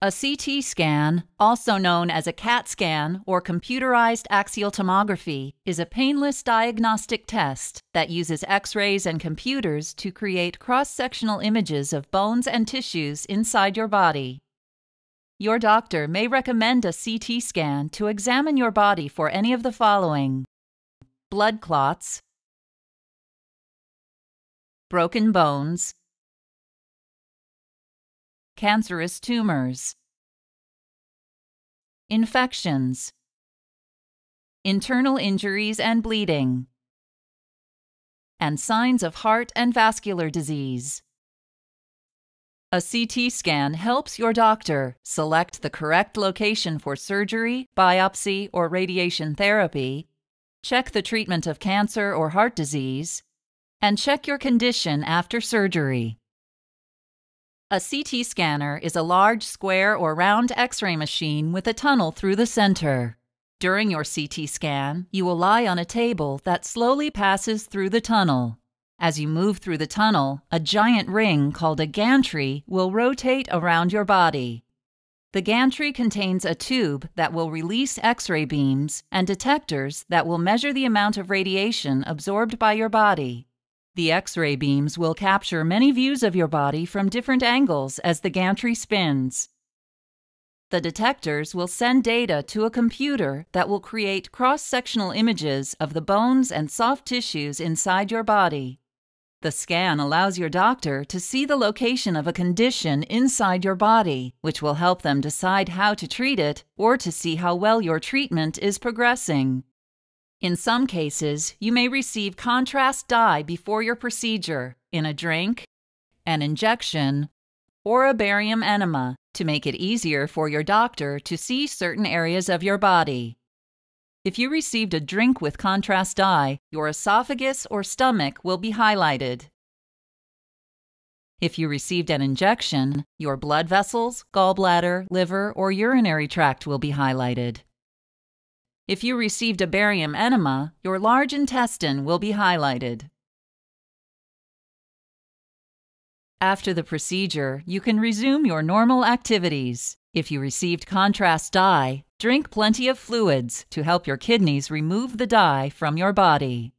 A CT scan, also known as a CAT scan or computerized axial tomography, is a painless diagnostic test that uses x rays and computers to create cross sectional images of bones and tissues inside your body. Your doctor may recommend a CT scan to examine your body for any of the following blood clots, broken bones, cancerous tumors, infections, internal injuries and bleeding, and signs of heart and vascular disease. A CT scan helps your doctor select the correct location for surgery, biopsy, or radiation therapy, check the treatment of cancer or heart disease, and check your condition after surgery. A CT scanner is a large square or round x ray machine with a tunnel through the center. During your CT scan, you will lie on a table that slowly passes through the tunnel. As you move through the tunnel, a giant ring called a gantry will rotate around your body. The gantry contains a tube that will release X ray beams and detectors that will measure the amount of radiation absorbed by your body. The X ray beams will capture many views of your body from different angles as the gantry spins. The detectors will send data to a computer that will create cross sectional images of the bones and soft tissues inside your body. The scan allows your doctor to see the location of a condition inside your body, which will help them decide how to treat it or to see how well your treatment is progressing. In some cases, you may receive contrast dye before your procedure in a drink, an injection, or a barium enema to make it easier for your doctor to see certain areas of your body. If you received a drink with contrast dye, your esophagus or stomach will be highlighted. If you received an injection, your blood vessels, gallbladder, liver, or urinary tract will be highlighted. If you received a barium enema, your large intestine will be highlighted. After the procedure, you can resume your normal activities. If you received contrast dye, drink plenty of fluids to help your kidneys remove the dye from your body.